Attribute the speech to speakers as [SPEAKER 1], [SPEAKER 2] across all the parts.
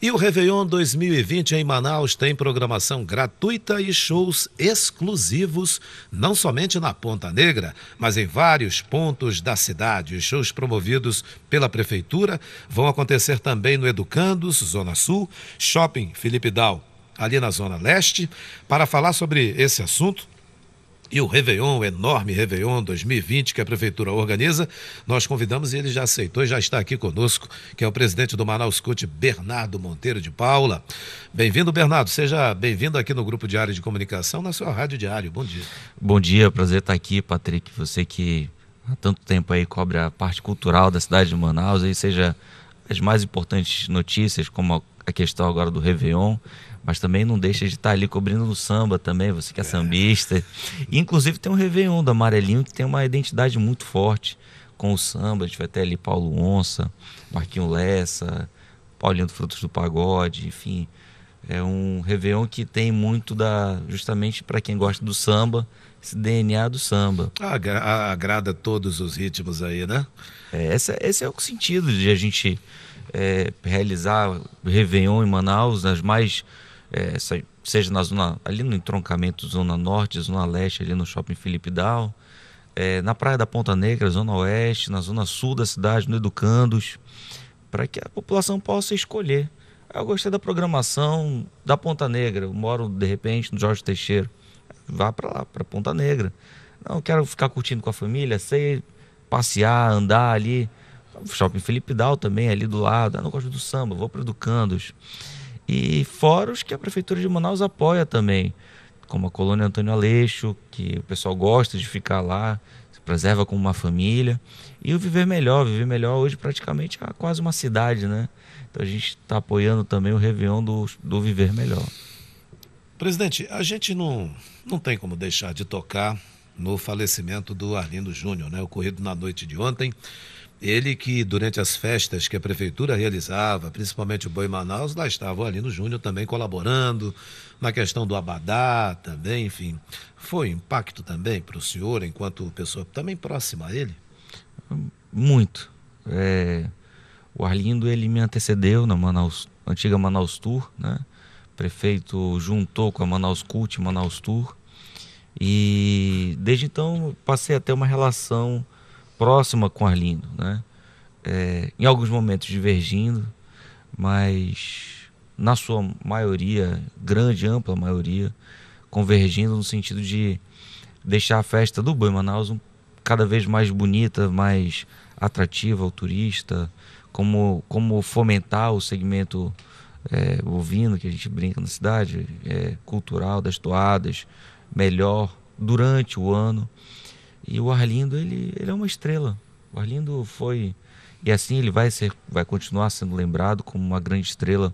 [SPEAKER 1] E o Réveillon 2020 em Manaus tem programação gratuita e shows exclusivos, não somente na Ponta Negra, mas em vários pontos da cidade. Os shows promovidos pela Prefeitura vão acontecer também no Educandos, Zona Sul, Shopping Felipe Dal, ali na Zona Leste. Para falar sobre esse assunto, e o Réveillon, o enorme Réveillon 2020 que a Prefeitura organiza, nós convidamos e ele já aceitou e já está aqui conosco, que é o presidente do Manaus Cut, Bernardo Monteiro de Paula. Bem-vindo, Bernardo. Seja bem-vindo aqui no Grupo Diário de Comunicação, na sua Rádio Diário. Bom dia.
[SPEAKER 2] Bom dia, prazer estar aqui, Patrick. Você que há tanto tempo aí cobre a parte cultural da cidade de Manaus, aí seja as mais importantes notícias, como a a questão agora do Réveillon, mas também não deixa de estar tá ali cobrindo no samba também, você que é, é. sambista. E, inclusive tem um Réveillon do Amarelinho que tem uma identidade muito forte com o samba. A gente vai ter ali Paulo Onça, Marquinho Lessa, Paulinho do Frutos do Pagode, enfim. É um Réveillon que tem muito da. justamente para quem gosta do samba esse DNA do samba. Ah, ah, agrada todos os ritmos aí, né? É, esse, esse é o sentido de a gente é, realizar Réveillon em Manaus, nas mais. É, seja na zona, ali no entroncamento Zona Norte, Zona Leste, ali no shopping Felipe Dal, é, na Praia da Ponta Negra, Zona Oeste, na Zona Sul da cidade, no Educandos, para que a população possa escolher. Eu gostei da programação da Ponta Negra, eu moro de repente no Jorge Teixeira vá para lá, para Ponta Negra. Não, quero ficar curtindo com a família, sei passear, andar ali. Shopping Felipe Dal também, ali do lado. Ah, não gosto do samba, vou para Educandos. E fora os que a Prefeitura de Manaus apoia também, como a Colônia Antônio Aleixo, que o pessoal gosta de ficar lá, se preserva como uma família. E o Viver Melhor, Viver Melhor hoje praticamente é quase uma cidade, né? Então a gente está apoiando também o Réveillon do, do Viver Melhor.
[SPEAKER 1] Presidente, a gente não, não tem como deixar de tocar no falecimento do Arlindo Júnior, né? ocorrido na noite de ontem. Ele que, durante as festas que a prefeitura realizava, principalmente o Boi Manaus, lá estava o Arlindo Júnior também colaborando na questão do Abadá também, enfim. Foi impacto também para o senhor, enquanto pessoa também próxima a ele?
[SPEAKER 2] Muito. É... o Arlindo, ele me antecedeu na Manaus, antiga Manaus Tour, né? prefeito juntou com a Manaus Cult, Manaus Tour. E desde então passei a ter uma relação próxima com Arlindo, né? É, em alguns momentos divergindo, mas na sua maioria, grande, ampla maioria, convergindo no sentido de deixar a festa do Boi Manaus cada vez mais bonita, mais atrativa ao turista, como, como fomentar o segmento é, que a gente brinca na cidade, é, cultural, das toadas, melhor, durante o ano. E o Arlindo, ele, ele é uma estrela. O Arlindo foi. E assim ele vai, ser, vai continuar sendo lembrado como uma grande estrela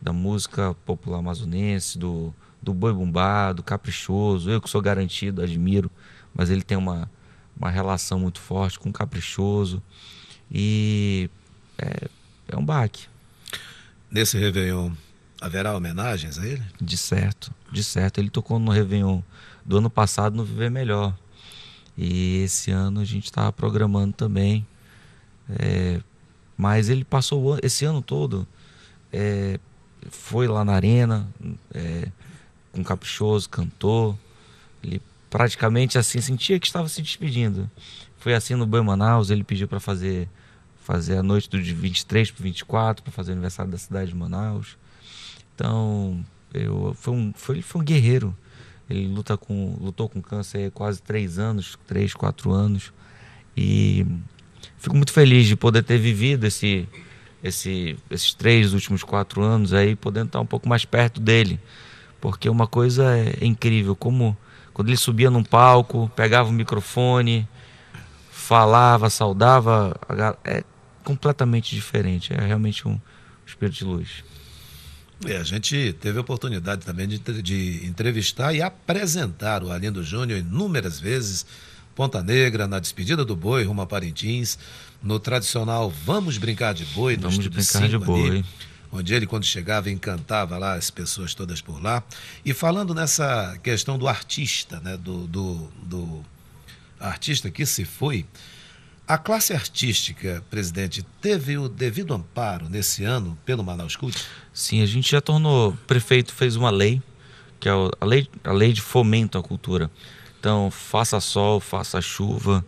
[SPEAKER 2] da música popular amazonense, do, do boi bombado, caprichoso. Eu que sou garantido, admiro, mas ele tem uma, uma relação muito forte com o caprichoso. E é, é um baque.
[SPEAKER 1] Nesse Réveillon haverá homenagens a ele?
[SPEAKER 2] De certo, de certo. Ele tocou no Réveillon do ano passado no Viver Melhor. E esse ano a gente estava tá programando também. É, mas ele passou esse ano todo, é, foi lá na arena, é, com caprichoso, cantou. Ele praticamente assim sentia que estava se despedindo. Foi assim no Boi Manaus, ele pediu para fazer fazer a noite do de 23 para 24 para fazer o aniversário da cidade de Manaus. Então, eu foi um, foi, foi um guerreiro. Ele luta com, lutou com câncer há quase três anos, três, quatro anos. E fico muito feliz de poder ter vivido esse, esse, esses três últimos quatro anos aí, podendo estar um pouco mais perto dele. Porque uma coisa é, é incrível, como quando ele subia num palco, pegava o microfone, falava, saudava. É completamente diferente. É realmente um espírito de luz.
[SPEAKER 1] É, a gente teve a oportunidade também de, de entrevistar e apresentar o Arlindo Júnior inúmeras vezes. Ponta Negra, na despedida do boi, rumo a Parintins, no tradicional Vamos Brincar de Boi, Vamos Brincar de Boi. Ali, onde ele, quando chegava, encantava lá as pessoas todas por lá. E falando nessa questão do artista, né, do, do, do artista que se foi, a classe artística, presidente, teve o devido amparo nesse ano pelo Manaus Cult?
[SPEAKER 2] Sim, a gente já tornou. O prefeito fez uma lei, que é a lei, a lei de fomento à cultura. Então, faça sol, faça chuva,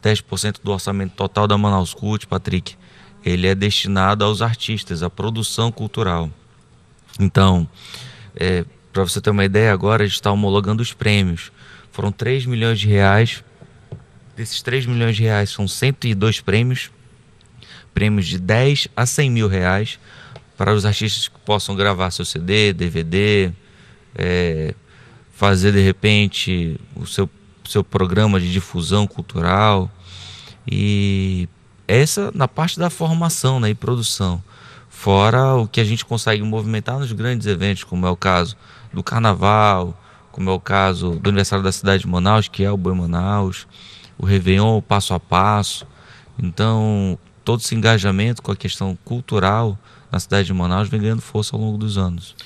[SPEAKER 2] 10% do orçamento total da Manaus Cult, Patrick, ele é destinado aos artistas, à produção cultural. Então, é, para você ter uma ideia, agora a gente está homologando os prêmios. Foram 3 milhões de reais Desses 3 milhões de reais são 102 prêmios, prêmios de 10 a 100 mil reais para os artistas que possam gravar seu CD, DVD, é, fazer de repente o seu, seu programa de difusão cultural. E essa na parte da formação né, e produção. Fora o que a gente consegue movimentar nos grandes eventos, como é o caso do Carnaval, como é o caso do aniversário da cidade de Manaus, que é o Boi Manaus o Réveillon passo a passo. Então, todo esse engajamento com a questão cultural na cidade de Manaus vem ganhando força ao longo dos anos.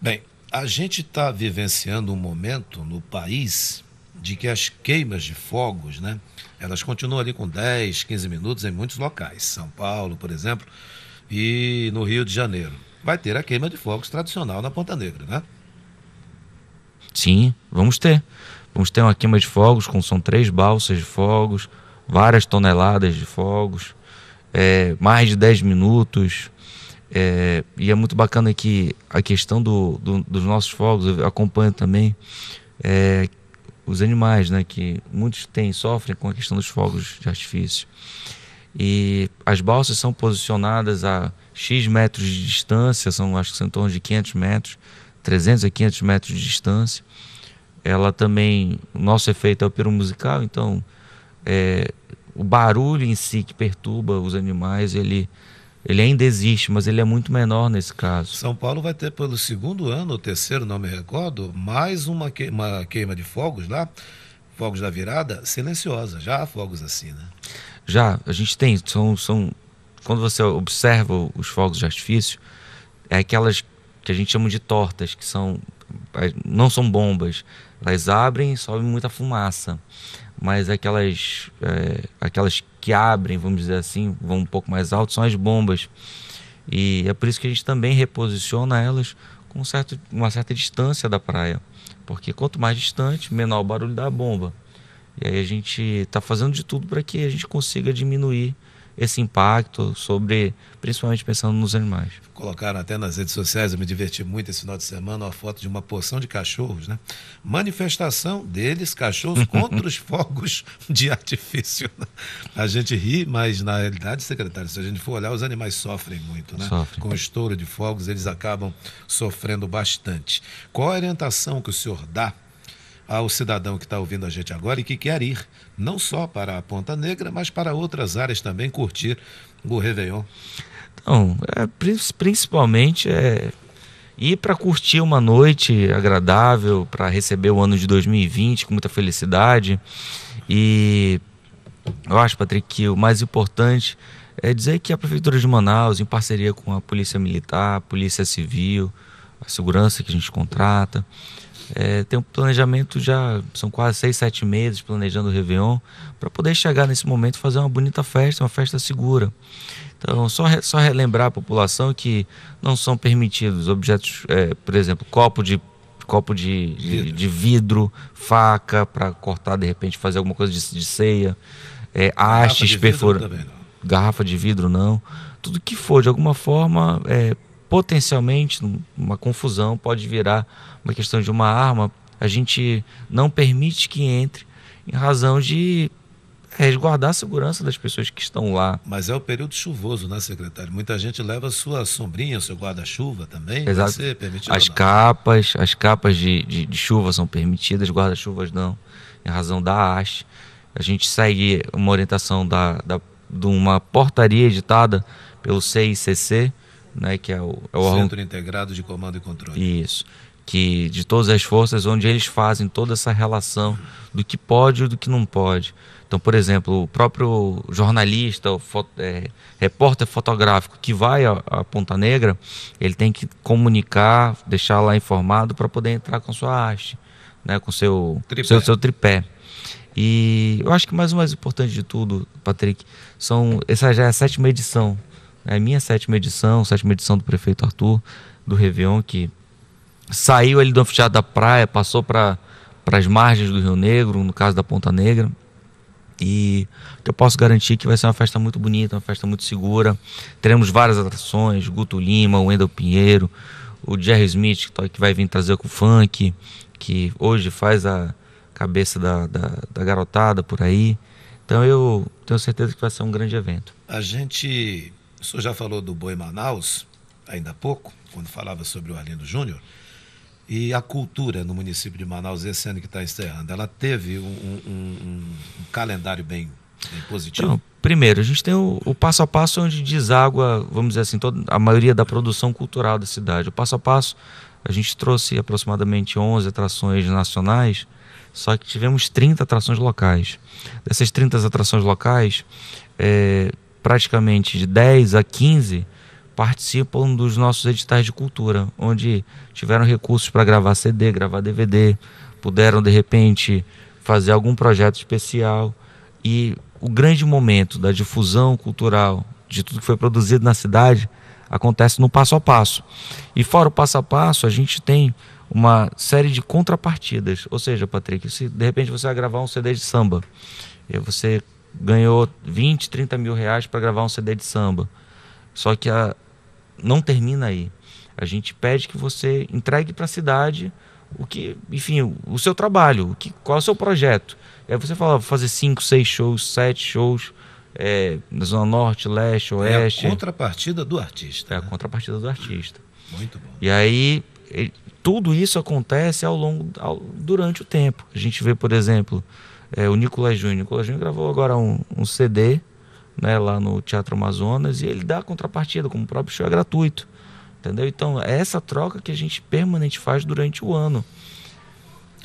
[SPEAKER 1] Bem, a gente está vivenciando um momento no país de que as queimas de fogos, né, elas continuam ali com 10, 15 minutos em muitos locais, São Paulo, por exemplo, e no Rio de Janeiro. Vai ter a queima de fogos tradicional na Ponta Negra, né?
[SPEAKER 2] Sim, vamos ter. Vamos ter uma queima de fogos, com são três balsas de fogos, várias toneladas de fogos, é, mais de 10 minutos. É, e é muito bacana que a questão do, do dos nossos fogos, eu acompanho também é, os animais, né, que muitos têm, sofrem com a questão dos fogos de artifício. E as balsas são posicionadas a X metros de distância, são acho que são em torno de 500 metros, 300 a 500 metros de distância ela também, o nosso efeito é o piro musical, então é, o barulho em si que perturba os animais, ele, ele ainda existe, mas ele é muito menor nesse caso.
[SPEAKER 1] São Paulo vai ter pelo segundo ano, ou terceiro, não me recordo, mais uma, uma queima de fogos lá, fogos da virada, silenciosa. Já há fogos assim, né?
[SPEAKER 2] Já, a gente tem, são, são quando você observa os fogos de artifício, é aquelas que a gente chama de tortas, que são não são bombas, elas abrem e sobe muita fumaça, mas aquelas, é, aquelas que abrem, vamos dizer assim, vão um pouco mais alto, são as bombas. E é por isso que a gente também reposiciona elas com um certo, uma certa distância da praia, porque quanto mais distante, menor o barulho da bomba. E aí a gente está fazendo de tudo para que a gente consiga diminuir esse impacto sobre, principalmente pensando nos animais.
[SPEAKER 1] Colocaram até nas redes sociais, eu me diverti muito esse final de semana, uma foto de uma porção de cachorros, né? Manifestação deles, cachorros contra os fogos de artifício. A gente ri, mas na realidade, secretário, se a gente for olhar, os animais sofrem muito, né? Sofrem. Com o estouro de fogos, eles acabam sofrendo bastante. Qual a orientação que o senhor dá ao cidadão que está ouvindo a gente agora e que quer ir, não só para a Ponta Negra, mas para outras áreas também, curtir o Réveillon?
[SPEAKER 2] Então, é, principalmente é ir para curtir uma noite agradável, para receber o ano de 2020 com muita felicidade. E eu acho, Patrick, que o mais importante é dizer que a Prefeitura de Manaus, em parceria com a Polícia Militar, a Polícia Civil, a segurança que a gente contrata, é, tem um planejamento já, são quase seis, sete meses planejando o Réveillon, para poder chegar nesse momento e fazer uma bonita festa, uma festa segura. Então, só, re, só relembrar a população que não são permitidos objetos, é, por exemplo, copo de copo de, de, de vidro, faca para cortar, de repente, fazer alguma coisa de, de ceia, é, hastes, perfura. Garrafa de vidro, não. Tudo que for, de alguma forma, é, potencialmente uma confusão, pode virar uma questão de uma arma. A gente não permite que entre em razão de resguardar a segurança das pessoas
[SPEAKER 1] que estão lá. Mas é o período chuvoso, né, secretário? Muita gente leva sua sombrinha, seu guarda-chuva também. Exato. as
[SPEAKER 2] capas, as capas de, de, de chuva são permitidas, guarda-chuvas não, em razão da haste. A gente segue uma orientação da, da, de uma portaria editada pelo CICC, né, que é o, é o Centro
[SPEAKER 1] Integrado de Comando e
[SPEAKER 2] Controle. Isso. Que de todas as forças, onde eles fazem toda essa relação do que pode e do que não pode. Então, por exemplo, o próprio jornalista, o foto, é, repórter fotográfico que vai à, à, Ponta Negra, ele tem que comunicar, deixar lá informado para poder entrar com sua haste, né, com seu tripé. Seu, seu tripé. E eu acho que mais o mais importante de tudo, Patrick, são essa já é a sétima edição é a minha sétima edição, sétima edição do prefeito Arthur, do Réveillon, que saiu ali do anfiteatro da praia, passou para as margens do Rio Negro, no caso da Ponta Negra. E eu posso garantir que vai ser uma festa muito bonita, uma festa muito segura. Teremos várias atrações, Guto Lima, Wendel Pinheiro, o Jerry Smith, tá- que vai vir trazer com o funk, que hoje faz a cabeça da, da, da garotada por aí. Então eu tenho certeza que vai ser um
[SPEAKER 1] grande evento. A gente o senhor já falou do Boi Manaus, ainda há pouco, quando falava sobre o Arlindo Júnior. E a cultura no município de Manaus, esse ano que está encerrando, ela teve um, um, um, um calendário bem, bem positivo? primeiro,
[SPEAKER 2] a gente tem o, o, passo a passo onde deságua, vamos dizer assim, toda, a maioria da produção cultural da cidade. O passo a passo, a gente trouxe aproximadamente 11 atrações nacionais, só que tivemos 30 atrações locais. Dessas 30 atrações locais, é, praticamente de 10 a 15 participam dos nossos editais de cultura, onde tiveram recursos para gravar CD, gravar DVD, puderam de repente fazer algum projeto especial e o grande momento da difusão cultural de tudo que foi produzido na cidade acontece no passo a passo. E fora o passo a passo, a gente tem uma série de contrapartidas. Ou seja, Patrick, se de repente você vai gravar um CD de samba, e você ganhou 20, 30 mil reais para gravar um CD de samba. Só que a, não termina aí. A gente pede que você entregue para a cidade o que, enfim, o, o seu trabalho, o que, qual é o seu projeto. E aí você fala, vou fazer 5, 6 shows, 7 shows é, na Zona Norte, Leste, Oeste. É a contrapartida do artista. É né? a contrapartida do artista. Muito bom. E aí, ele, tudo isso acontece ao longo, ao, durante o tempo. A gente vê, por exemplo, é, o Nicolás Júnior. Nicolás Júnior gravou agora um, um CD né, lá no Teatro Amazonas e ele dá a contrapartida, como o próprio show é gratuito. Entendeu? Então, é essa troca que a gente permanente faz durante o ano.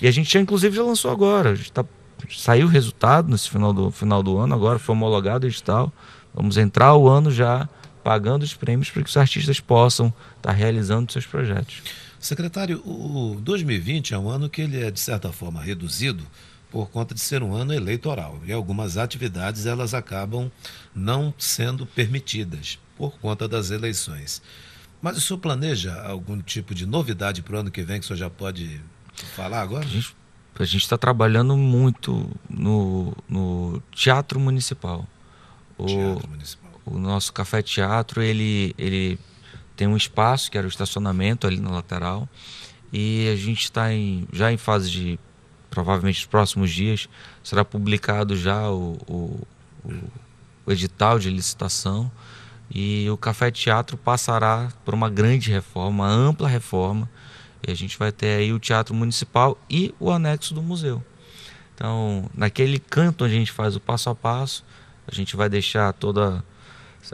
[SPEAKER 2] E a gente já, inclusive, já lançou agora. Tá, saiu o resultado nesse final do, final do ano, agora foi homologado e tal. Vamos entrar o ano já pagando os prêmios para que os artistas possam estar tá realizando seus projetos.
[SPEAKER 1] Secretário, o 2020 é um ano que ele é, de certa forma, reduzido por conta de ser um ano eleitoral e algumas atividades elas acabam não sendo permitidas por conta das eleições. Mas o senhor planeja algum tipo de novidade para o ano que vem que o senhor já pode falar agora? A gente
[SPEAKER 2] está trabalhando muito no, no teatro municipal. O, teatro municipal. O nosso café teatro ele ele tem um espaço que era o estacionamento ali na lateral e a gente está já em fase de provavelmente nos próximos dias, será publicado já o, o, o edital de licitação e o Café Teatro passará por uma grande reforma, uma ampla reforma, e a gente vai ter aí o Teatro Municipal e o anexo do museu. Então, naquele canto onde a gente faz o passo a passo, a gente vai deixar toda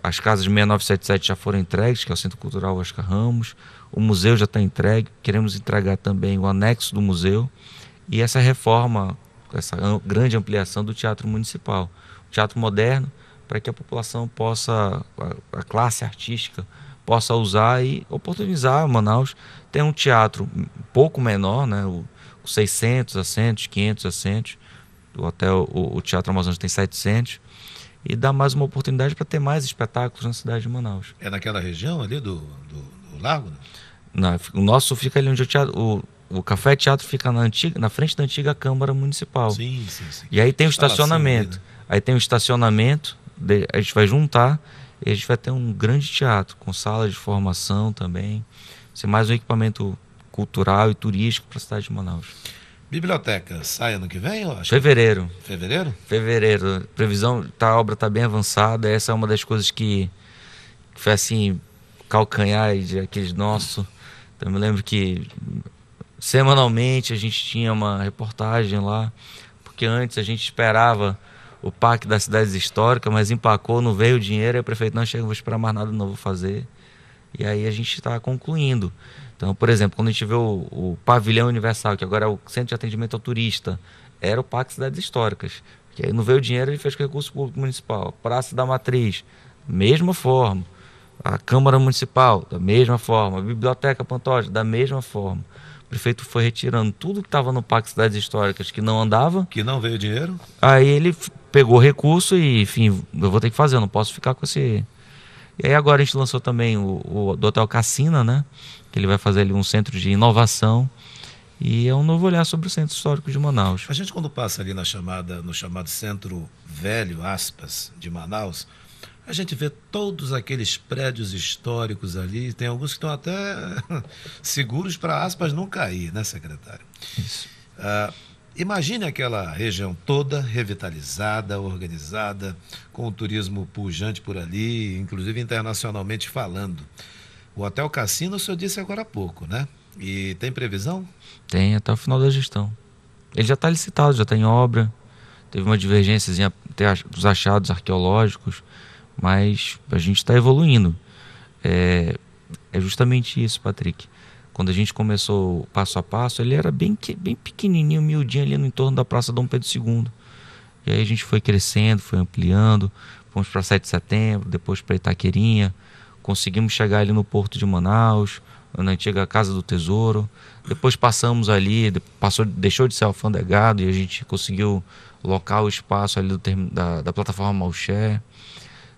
[SPEAKER 2] as casas 6977 já foram entregues, que é o Centro Cultural Oscar Ramos, o museu já está entregue, queremos entregar também o anexo do museu e essa reforma, essa grande ampliação do teatro municipal. O teatro moderno, para que a população possa, a, classe artística, possa usar e oportunizar Manaus. Tem um teatro pouco menor, né? O, 600 assentos, 500 assentos. até o, o Teatro Amazonas tem 700 e dá mais uma oportunidade para ter mais espetáculos na cidade de Manaus.
[SPEAKER 1] É naquela região ali do, do, do lago? Né?
[SPEAKER 2] Não, o nosso fica ali onde o teatro, o o Café Teatro fica na, antiga, na frente da antiga Câmara Municipal. Sim, sim, sim. E aí tem o ah, estacionamento. Ah, aí tem o estacionamento, a gente vai juntar e a gente vai ter um grande teatro, com sala de formação também. Ser mais um equipamento cultural e turístico para a cidade de Manaus. Biblioteca, sai ano que vem, eu acho? Fevereiro. Fevereiro? Fevereiro. Previsão, tá, a obra está bem avançada. Essa é uma das coisas que, que foi assim, calcanhar de aqueles nosso. eu me lembro que Semanalmente a gente tinha uma reportagem lá, porque antes a gente esperava o PAC das cidades históricas, mas empacou, não veio o dinheiro, e o prefeito não chega, vou esperar mais nada, não vou fazer. E aí a gente está concluindo. Então, por exemplo, quando a gente vê o, o, pavilhão universal, que agora é o centro de atendimento ao turista, era o PAC Cidades Históricas. Que aí não veio o dinheiro, ele fez com recurso público municipal. Praça da Matriz, mesma forma. A Câmara Municipal, da mesma forma. A Biblioteca Pantoja, da mesma forma prefeito foi retirando tudo que estava no Parque Cidades Históricas que não andava. Que não veio dinheiro. Aí ele pegou recurso e, enfim, eu vou ter que fazer, eu não posso ficar com esse. E aí agora a gente lançou também o, o do Hotel Cassina, né? Que ele vai fazer ali um centro de inovação. E é um novo olhar sobre o centro histórico de Manaus.
[SPEAKER 1] A gente quando passa ali na chamada, no chamado centro velho, aspas, de Manaus, a gente vê todos aqueles prédios históricos ali, tem alguns que estão até seguros para aspas não cair, né, secretário? Isso. Ah, imagine aquela região toda revitalizada, organizada, com o turismo pujante por ali, inclusive internacionalmente falando. O Hotel Cassino, o senhor disse agora há pouco, né? E tem previsão?
[SPEAKER 2] Tem, até o final da gestão. Ele já está licitado, já está em obra. Teve uma divergência, até os achados arqueológicos mas a gente está evoluindo. É, é, justamente isso, Patrick. Quando a gente começou passo a passo, ele era bem, bem pequenininho, miudinho ali no entorno da Praça Dom Pedro II. E aí a gente foi crescendo, foi ampliando, fomos para 7 de setembro, depois para Itaquerinha, conseguimos chegar ali no Porto de Manaus, na antiga Casa do Tesouro. Depois passamos ali, passou, deixou de ser alfandegado e a gente conseguiu locar o espaço ali do, da, da plataforma Malché.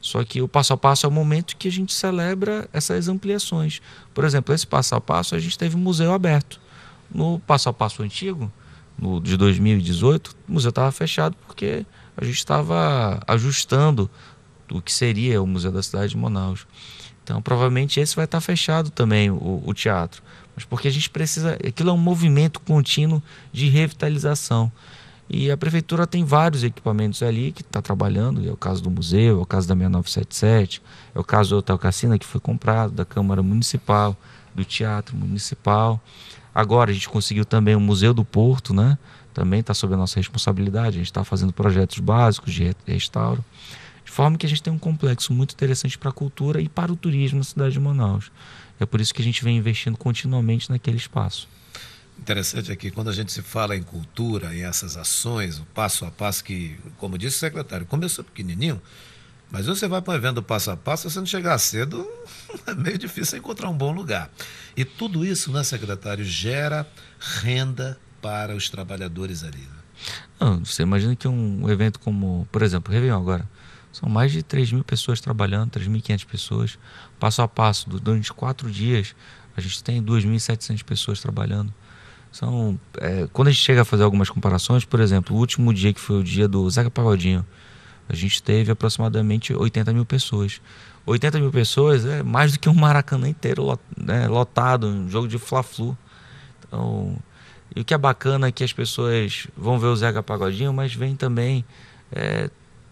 [SPEAKER 2] Só que o passo a passo é o momento que a gente celebra essas ampliações. Por exemplo, esse passo a passo a gente teve um museu aberto. No passo a passo antigo, no, de 2018, o museu estava fechado porque a gente estava ajustando o que seria o Museu da Cidade de Manaus. Então, provavelmente esse vai estar tá fechado também, o, o, teatro. Mas porque a gente precisa. Aquilo é um movimento contínuo de revitalização. E a prefeitura tem vários equipamentos ali que está trabalhando, é o caso do museu, é o caso da 6977, é o caso do Hotel Cassina que foi comprado, da Câmara Municipal, do Teatro Municipal. Agora a gente conseguiu também o Museu do Porto, né? Também está sob a nossa responsabilidade, a gente está fazendo projetos básicos de restauro. De forma que a gente tem um complexo muito interessante para a cultura e para o turismo na cidade de Manaus. É por isso que a gente vem investindo continuamente naquele espaço.
[SPEAKER 1] Interessante é que quando a gente se fala em cultura, em essas ações, o passo a passo que, como disse o secretário, começou pequenininho, mas você vai para um evento passo a passo, se você não chegar cedo, é meio difícil encontrar um bom lugar. E tudo isso, né, secretário, gera renda para os trabalhadores ali. Né?
[SPEAKER 2] Não, você imagina que um evento como, por exemplo, Réveillon agora, são mais de 3 mil pessoas trabalhando, 3.500 pessoas, passo a passo, durante quatro dias, a gente tem 2.700 pessoas trabalhando. São, é, quando a gente chega a fazer algumas comparações, por exemplo, o último dia que foi o dia do Zeca Pagodinho, a gente teve aproximadamente 80 mil pessoas. 80 mil pessoas é mais do que um Maracanã inteiro né, lotado, um jogo de fla-flu. Então, e o que é bacana é que as pessoas vão ver o Zeca Pagodinho, mas vem também é,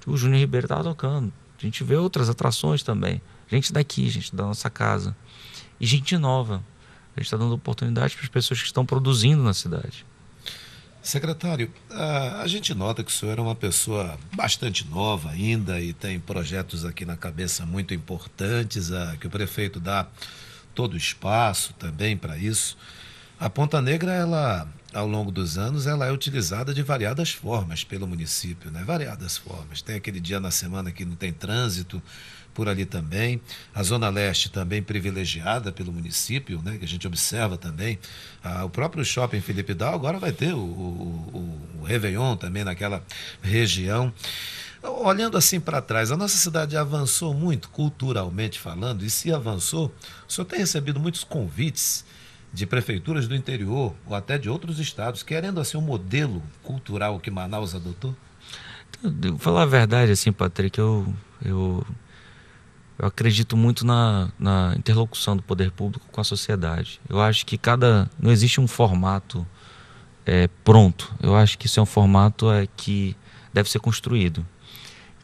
[SPEAKER 2] o Júnior Ribeiro estava tocando. A gente vê outras atrações também. Gente daqui, gente da nossa casa. E gente nova. A gente está dando oportunidade para as pessoas que estão produzindo na cidade.
[SPEAKER 1] Secretário, a, gente nota que o senhor é uma pessoa bastante nova ainda e tem projetos aqui na cabeça muito importantes, a, que o prefeito dá todo o espaço também para isso. A Ponta Negra, ela, ao longo dos anos, ela é utilizada de variadas formas pelo município, né? Variadas formas. Tem aquele dia na semana que não tem trânsito, por ali também. A Zona Leste também privilegiada pelo município, né, que a gente observa também. Ah, o próprio shopping Felipe Dal agora vai ter o, o, o, o Réveillon também naquela região. Olhando assim para trás, a nossa cidade avançou muito culturalmente falando, e se avançou, o senhor tem recebido muitos convites de prefeituras do interior ou até de outros estados, querendo assim um modelo cultural que Manaus adotou?
[SPEAKER 2] Então, falar a verdade, assim, Patrick, eu, eu, eu acredito muito na, na interlocução do poder público com a sociedade. Eu acho que cada. não existe um formato é, pronto. Eu acho que isso é um formato é, que deve ser construído.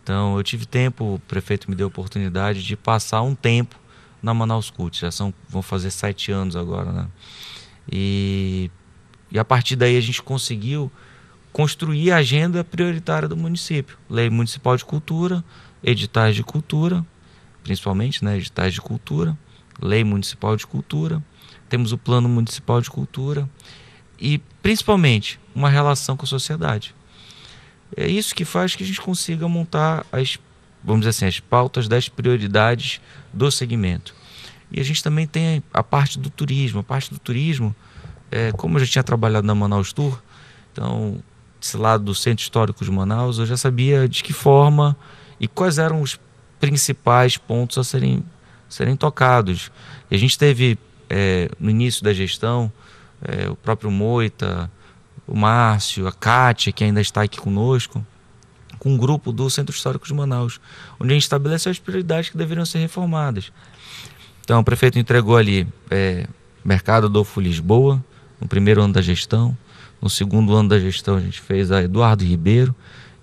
[SPEAKER 2] Então, eu tive tempo, o prefeito me deu a oportunidade de passar um tempo na Manaus Cult. Já são, vão fazer sete anos agora, né? E, e a partir daí a gente conseguiu construir a agenda prioritária do município. Lei Municipal de Cultura, editais de cultura, principalmente, né? Editais de cultura, Lei Municipal de Cultura, temos o Plano Municipal de Cultura e, principalmente, uma relação com a sociedade. É isso que faz que a gente consiga montar as vamos dizer assim, as pautas das prioridades do segmento. E a gente também tem a parte do turismo. A parte do turismo, é, como eu já tinha trabalhado na Manaus Tour, então, desse lado do Centro Histórico de Manaus, eu já sabia de que forma e quais eram os principais pontos a serem, serem tocados. E a gente teve, é, no início da gestão, é, o próprio Moita, o Márcio, a Kátia, que ainda está aqui conosco, com um grupo do Centro Histórico de Manaus, onde a gente estabeleceu as prioridades que deveriam ser reformadas. Então, o prefeito entregou ali é, Mercado Adolfo Lisboa, no primeiro ano da gestão. No segundo ano da gestão, a gente fez a Eduardo Ribeiro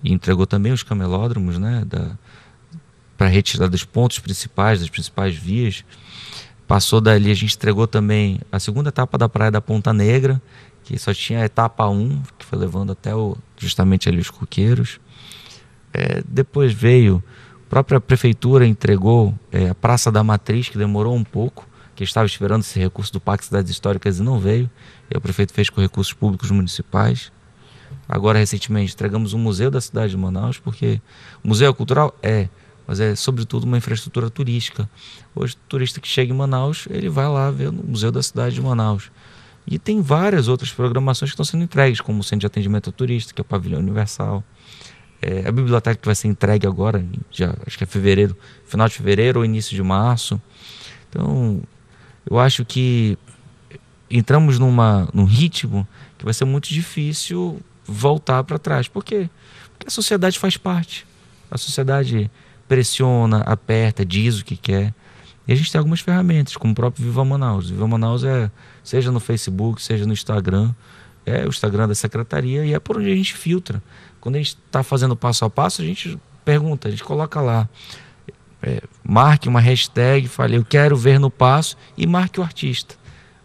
[SPEAKER 2] e entregou também os camelódromos, né, para retirar dos pontos principais, das principais vias. Passou dali, a gente entregou também a segunda etapa da Praia da Ponta Negra, que só tinha a etapa 1, que foi levando até o, justamente ali os coqueiros. É, depois veio, a própria prefeitura entregou é, a Praça da Matriz, que demorou um pouco, que estava esperando esse recurso do Pacto Cidades Históricas e não veio. E o prefeito fez com recursos públicos municipais. Agora, recentemente, entregamos o um Museu da Cidade de Manaus, porque o museu é cultural é, mas é sobretudo uma infraestrutura turística. Hoje, o turista que chega em Manaus, ele vai lá ver o Museu da Cidade de Manaus. E tem várias outras programações que estão sendo entregues, como o Centro de Atendimento ao Turista, que é o Pavilhão Universal, é, a biblioteca que vai ser entregue agora, já, acho que é fevereiro, final de fevereiro ou início de março. Então, eu acho que entramos numa, num ritmo que vai ser muito difícil voltar para trás. Por quê? Porque a sociedade faz parte. A sociedade pressiona, aperta, diz o que quer. E a gente tem algumas ferramentas, como o próprio Viva Manaus. Viva Manaus é, seja no Facebook, seja no Instagram, é o Instagram da secretaria e é por onde a gente filtra. Quando a gente está fazendo passo a passo, a gente pergunta, a gente coloca lá. É, marque uma hashtag, fale eu quero ver no passo e marque o artista.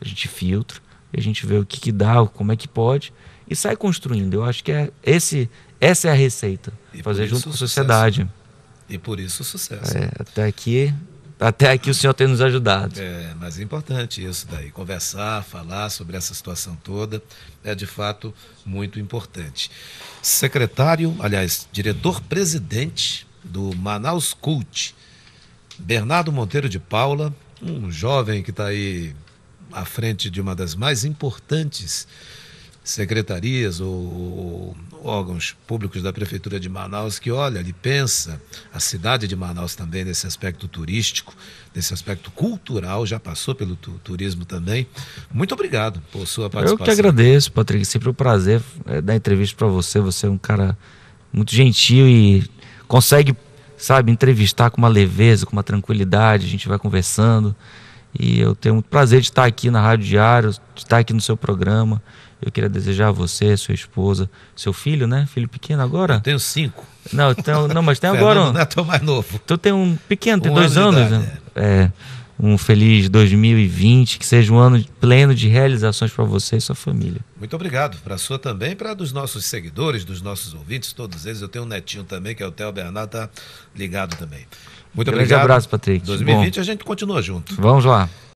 [SPEAKER 2] A gente filtra, a gente vê o que, que dá, como é que pode e sai construindo. Eu acho que é esse, essa é a receita. E fazer junto com a sociedade.
[SPEAKER 1] E por isso o sucesso. É,
[SPEAKER 2] até aqui até aqui o senhor tem nos ajudado.
[SPEAKER 1] É, mas é importante isso daí, conversar, falar sobre essa situação toda, é de fato muito importante. Secretário, aliás, diretor-presidente do Manaus Cult, Bernardo Monteiro de Paula, um jovem que está aí à frente de uma das mais importantes secretarias ou, ou, órgãos públicos da Prefeitura de Manaus que olha, ele pensa a cidade de Manaus também nesse aspecto turístico, nesse aspecto cultural, já passou pelo tu, turismo também. Muito obrigado por sua participação. Eu que
[SPEAKER 2] agradeço, Patrick, sempre um prazer eh, dar entrevista para você, você é um cara muito gentil e consegue, sabe, entrevistar com uma leveza, com uma tranquilidade, a gente vai conversando. E eu tenho muito prazer de estar aqui na Rádio Diário, de estar aqui no seu programa. Eu queria desejar a você, sua esposa, seu filho, né? Filho pequeno agora? Eu tenho cinco. Não, então, não mas tem agora. Um, não é tão mais novo. Tu então tem um
[SPEAKER 1] pequeno, tem um dois ano anos. Idade, né?
[SPEAKER 2] é. é um feliz 2020, que seja um ano pleno de realizações para você e sua família.
[SPEAKER 1] Muito obrigado. Para a sua também, para dos nossos seguidores, dos nossos ouvintes, todos eles. Eu tenho um netinho também, que é o Theo Bernardo, tá ligado também. Muito Grande obrigado. abraço, Patrick. 2020 Bom. a gente continua junto. Vamos
[SPEAKER 2] lá.